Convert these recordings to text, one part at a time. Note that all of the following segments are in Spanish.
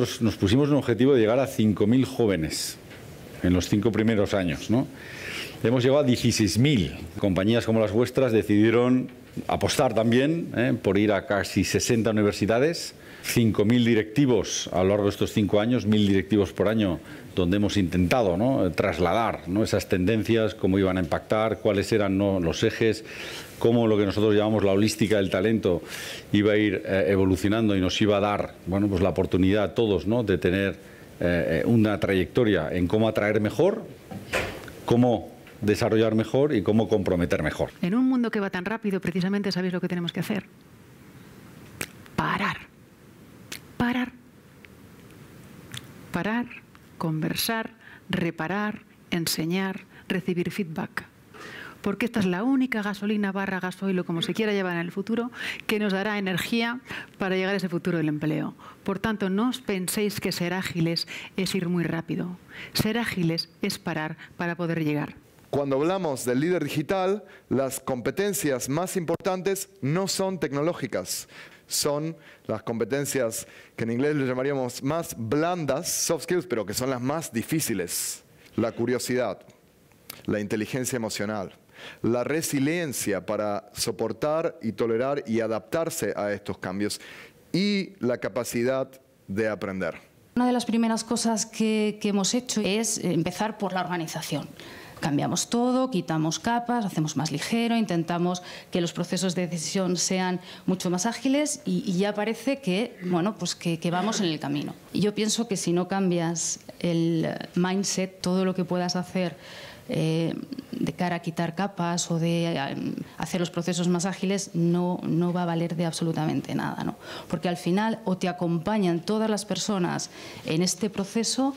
nosotros nos pusimos un objetivo de llegar a 5.000 jóvenes en los cinco primeros años. ¿no? Hemos llegado a 16.000. Compañías como las vuestras decidieron apostar también ¿eh? por ir a casi 60 universidades 5.000 directivos a lo largo de estos cinco años, 1.000 directivos por año, donde hemos intentado trasladar esas tendencias, cómo iban a impactar, cuáles eran los ejes, cómo lo que nosotros llamamos la holística del talento iba a ir eh, evolucionando y nos iba a dar bueno, pues la oportunidad a todos de tener eh, una trayectoria en cómo atraer mejor, cómo desarrollar mejor y cómo comprometer mejor. En un mundo que va tan rápido, precisamente, ¿sabéis lo que tenemos que hacer? Parar parar. Parar, conversar, reparar, enseñar, recibir feedback. Porque esta es la única gasolina barra gasoil o como se quiera llevar en el futuro que nos dará energía para llegar a ese futuro del empleo. Por tanto, no os penséis que ser ágiles es ir muy rápido. Ser ágiles es parar para poder llegar. Cuando hablamos del líder digital, las competencias más importantes no son tecnológicas, son las competencias que en inglés le llamaríamos más blandas, soft skills, pero que son las más difíciles. La curiosidad, la inteligencia emocional, la resiliencia para soportar y tolerar y adaptarse a estos cambios y la capacidad de aprender. Una de las primeras cosas que, que hemos hecho es empezar por la organización cambiamos todo, quitamos capas, hacemos más ligero, intentamos que los procesos de decisión sean mucho más ágiles y, ya parece que, bueno, pues que, vamos en el camino. yo pienso que si no cambias el mindset, todo lo que puedas hacer eh, de cara a quitar capas o de eh, hacer los procesos más ágiles, no, no va a valer de absolutamente nada, Porque al final o te acompañan todas las personas en este proceso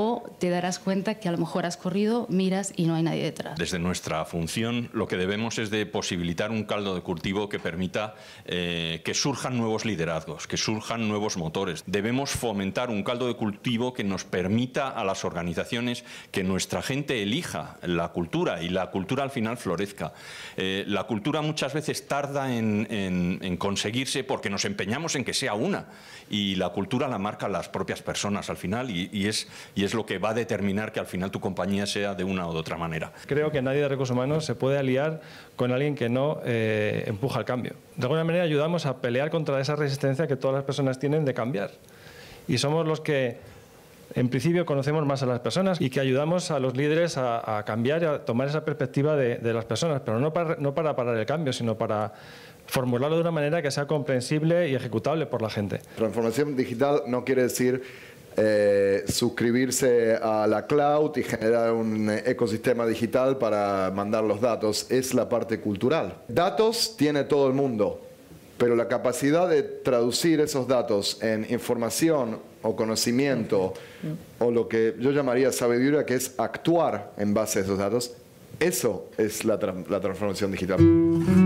o te darás cuenta que a lo mejor has corrido, miras y no hay nadie detrás. Desde nuestra función lo que debemos es de posibilitar un caldo de cultivo que permita eh, que surjan nuevos liderazgos, que surjan nuevos motores. Debemos fomentar un caldo de cultivo que nos permita a las organizaciones que nuestra gente elija la cultura y la cultura al final florezca. Eh, la cultura muchas veces tarda en, en, conseguirse porque nos empeñamos en que sea una y la cultura la marcan las propias personas al final y es, y es es lo que va a determinar que al final tu compañía sea de una o de otra manera. Creo que nadie de recursos humanos se puede aliar con alguien que no eh, empuja el cambio. De alguna manera ayudamos a pelear contra esa resistencia que todas las personas tienen de cambiar. Y somos los que en principio conocemos más a las personas y que ayudamos a los líderes a, cambiar y a tomar esa perspectiva de, las personas, pero no para, no para parar el cambio, sino para formularlo de una manera que sea comprensible y ejecutable por la gente. Transformación digital no quiere decir eh, suscribirse a la cloud y generar un ecosistema digital para mandar los datos. Es la parte cultural. Datos tiene todo el mundo, pero la capacidad de traducir esos datos en información o conocimiento o lo que yo llamaría sabiduría, que es actuar en base a esos datos, eso es la transformación digital.